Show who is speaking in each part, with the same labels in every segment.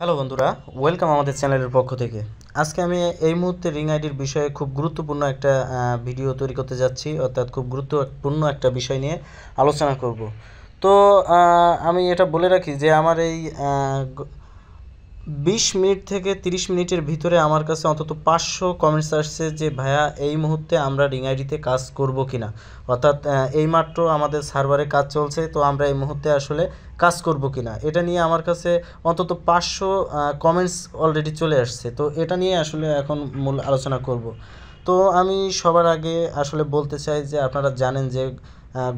Speaker 1: hello বন্ধুরা welcome আমাদের চ্যানেলের পক্ষ থেকে আজকে আমি এই মুহূর্তে রিং আইডির বিষয়ে খুব গুরুত্বপূর্ণ একটা ভিডিও তৈরি করতে যাচ্ছি অর্থাৎ খুব গুরুত্বপূর্ণ একটা বিষয় নিয়ে আলোচনা করব তো আমি এটা বলে রাখি যে আমার এই বিশ মিনিট থেকে 30 মিনিটের ভিতরে আমার কাছে অন্তত পাঁচশো কমেন্টস আসছে যে ভাইয়া এই মুহূর্তে আমরা রিং আইডিতে কাজ করব কি না অর্থাৎ এইমাত্র আমাদের সার্ভারে কাজ চলছে তো আমরা এই মুহূর্তে আসলে কাজ করব কি না এটা নিয়ে আমার কাছে অন্তত পাঁচশো কমেন্টস অলরেডি চলে আসছে তো এটা নিয়ে আসলে এখন মূল আলোচনা করব তো আমি সবার আগে আসলে বলতে চাই যে আপনারা জানেন যে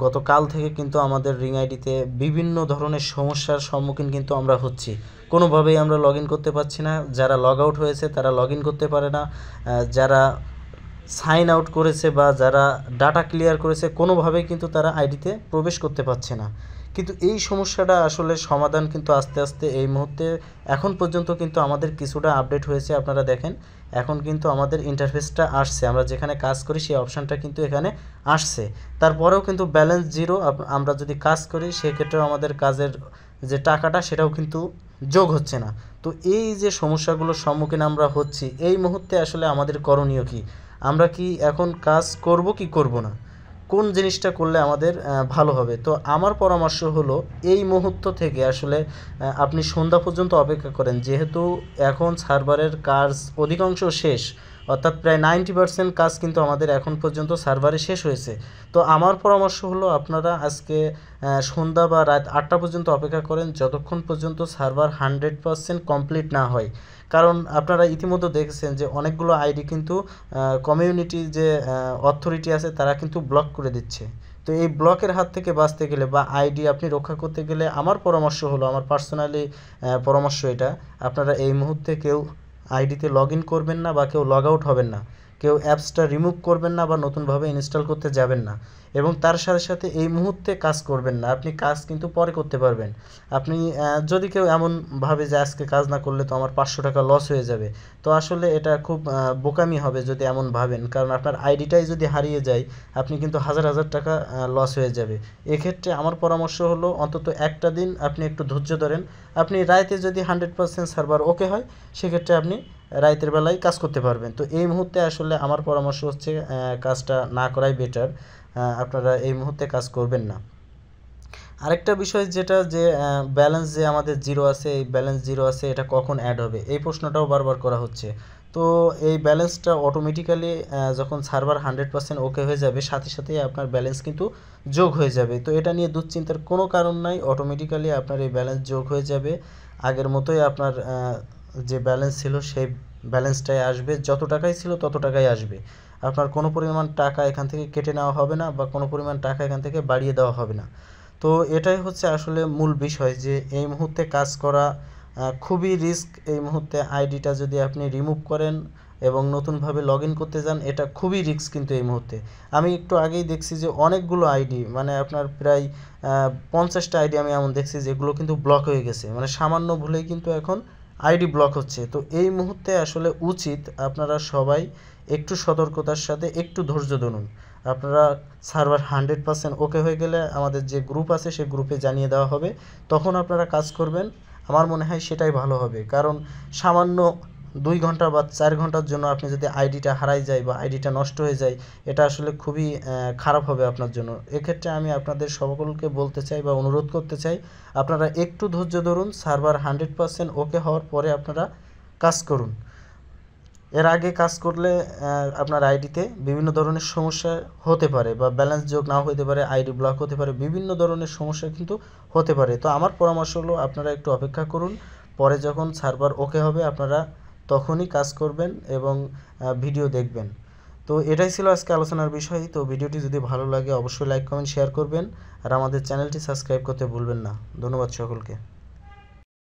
Speaker 1: গতকাল থেকে কিন্তু আমাদের রিং আইডিতে বিভিন্ন ধরনের সমস্যার সম্মুখীন কিন্তু আমরা হচ্ছি কোনোভাবেই আমরা লগ করতে পারছি না যারা লগ আউট হয়েছে তারা লগ করতে পারে না যারা সাইন আউট করেছে বা যারা ডাটা ক্লিয়ার করেছে কোনোভাবেই কিন্তু তারা আইডিতে প্রবেশ করতে পারছে না কিন্তু এই সমস্যাটা আসলে সমাধান কিন্তু আস্তে আস্তে এই মুহূর্তে এখন পর্যন্ত কিন্তু আমাদের কিছুটা আপডেট হয়েছে আপনারা দেখেন এখন কিন্তু আমাদের ইন্টারফেসটা আসছে আমরা যেখানে কাজ করি সেই অপশানটা কিন্তু এখানে আসছে তারপরেও কিন্তু ব্যালেন্স জিরো আমরা যদি কাজ করি সেক্ষেত্রেও আমাদের কাজের যে টাকাটা সেটাও কিন্তু যোগ হচ্ছে না তো এই যে সমস্যাগুলোর সম্মুখীন আমরা হচ্ছি এই মুহূর্তে আসলে আমাদের করণীয় কি আমরা কি এখন কাজ করব কি করব না কোন জিনিসটা করলে আমাদের ভালো হবে তো আমার পরামর্শ হলো এই মুহূর্ত থেকে আসলে আপনি সন্ধ্যা পর্যন্ত অপেক্ষা করেন যেহেতু এখন সার্ভারের কাজ অধিকাংশ শেষ অর্থাৎ প্রায় নাইনটি পার্সেন্ট কাজ কিন্তু আমাদের এখন পর্যন্ত সার্ভারে শেষ হয়েছে তো আমার পরামর্শ হলো আপনারা আজকে সন্ধ্যা বা রাত আটটা পর্যন্ত অপেক্ষা করেন যতক্ষণ পর্যন্ত সার্ভার হান্ড্রেড পার্সেন্ট কমপ্লিট না হয় কারণ আপনারা ইতিমধ্যে দেখেছেন যে অনেকগুলো আইডি কিন্তু কমিউনিটি যে অথরিটি আছে তারা কিন্তু ব্লক করে দিচ্ছে তো এই ব্লকের হাত থেকে বাঁচতে গেলে বা আইডি আপনি রক্ষা করতে গেলে আমার পরামর্শ হলো আমার পার্সোনালি পরামর্শ এটা আপনারা এই মুহূর্তে কেউ আইডিতে লগ ইন করবেন না বা কেউ লগ আউট হবেন না কেউ অ্যাপসটা রিমুভ করবেন না বা নতুনভাবে ইনস্টল করতে যাবেন না এবং তার সাথে সাথে এই মুহূর্তে কাজ করবেন না আপনি কাজ কিন্তু পরে করতে পারবেন আপনি যদি কেউ এমন ভাবে যে আজকে কাজ না করলে তো আমার পাঁচশো টাকা লস হয়ে যাবে তো আসলে এটা খুব বোকামি হবে যদি এমন ভাবেন কারণ আপনার আইডিটাই যদি হারিয়ে যায় আপনি কিন্তু হাজার হাজার টাকা লস হয়ে যাবে এক্ষেত্রে আমার পরামর্শ হলো অন্তত একটা দিন আপনি একটু ধৈর্য ধরেন আপনি রাইতে যদি হান্ড্রেড পার্সেন্ট সার্ভার ওকে হয় সেক্ষেত্রে আপনি রাতের বেলায় কাজ করতে পারবেন তো এই মুহূর্তে আসলে আমার পরামর্শ হচ্ছে কাজটা না করাই বেটার আপনারা এই মুহূর্তে কাজ করবেন না আরেকটা বিষয় যেটা যে ব্যালেন্স যে আমাদের জিরো আছে এই ব্যালেন্স জিরো আছে এটা কখন অ্যাড হবে এই প্রশ্নটাও বারবার করা হচ্ছে তো এই ব্যালেন্সটা অটোমেটিক্যালি যখন সার্ভার হান্ড্রেড পার্সেন্ট ওকে হয়ে যাবে সাথে সাথে আপনার ব্যালেন্স কিন্তু যোগ হয়ে যাবে তো এটা নিয়ে দুশ্চিন্তার কোনো কারণ নাই অটোমেটিক্যালি আপনার এই ব্যালেন্স যোগ হয়ে যাবে আগের মতোই আপনার যে ব্যালেন্স ছিল সেই ব্যালেন্সটাই আসবে যত টাকাই ছিল তত টাকাই আসবে আপনার কোনো পরিমাণ টাকা এখান থেকে কেটে নেওয়া হবে না বা কোনো পরিমাণ টাকা এখান থেকে বাড়িয়ে দেওয়া হবে না তো এটাই হচ্ছে আসলে মূল বিষয় যে এই মুহূর্তে কাজ করা খুবই রিস্ক এই মুহূর্তে আইডিটা যদি আপনি রিমুভ করেন এবং নতুনভাবে লগ ইন করতে যান এটা খুবই রিস্ক কিন্তু এই মুহূর্তে আমি একটু আগেই দেখছি যে অনেকগুলো আইডি মানে আপনার প্রায় পঞ্চাশটা আইডি আমি এমন দেখছি যেগুলো কিন্তু ব্লক হয়ে গেছে মানে সামান্য ভুলেই কিন্তু এখন আইডি ব্লক হচ্ছে তো এই মুহূর্তে আসলে উচিত আপনারা সবাই একটু সতর্কতার সাথে একটু ধৈর্য ধরুন আপনারা সার্ভার হান্ড্রেড পার্সেন্ট ওকে হয়ে গেলে আমাদের যে গ্রুপ আছে সেই গ্রুপে জানিয়ে দেওয়া হবে তখন আপনারা কাজ করবেন আমার মনে হয় সেটাই ভালো হবে কারণ সামান্য দুই ঘন্টা বা চার ঘন্টার জন্য আপনি যদি আইডিটা হারাই যায় বা আইডিটা নষ্ট হয়ে যায় এটা আসলে খুবই খারাপ হবে আপনার জন্য এক্ষেত্রে আমি আপনাদের সকলকে বলতে চাই বা অনুরোধ করতে চাই আপনারা একটু ধৈর্য ধরুন সার্ভার হান্ড্রেড পারসেন্ট ওকে হওয়ার পরে আপনারা কাজ করুন এর আগে কাজ করলে আপনার আইডিতে বিভিন্ন ধরনের সমস্যা হতে পারে বা ব্যালেন্স যোগ নাও হতে পারে আইডি ব্লক হতে পারে বিভিন্ন ধরনের সমস্যা কিন্তু হতে পারে তো আমার পরামর্শ হলো আপনারা একটু অপেক্ষা করুন পরে যখন সার্ভার ওকে হবে আপনারা তখনই কাজ করবেন এবং ভিডিও দেখবেন তো এটাই ছিল আজকে আলোচনার বিষয় তো ভিডিওটি যদি ভালো লাগে অবশ্যই লাইক কমেন্ট শেয়ার করবেন আর আমাদের চ্যানেলটি সাবস্ক্রাইব করতে ভুলবেন না ধন্যবাদ সকলকে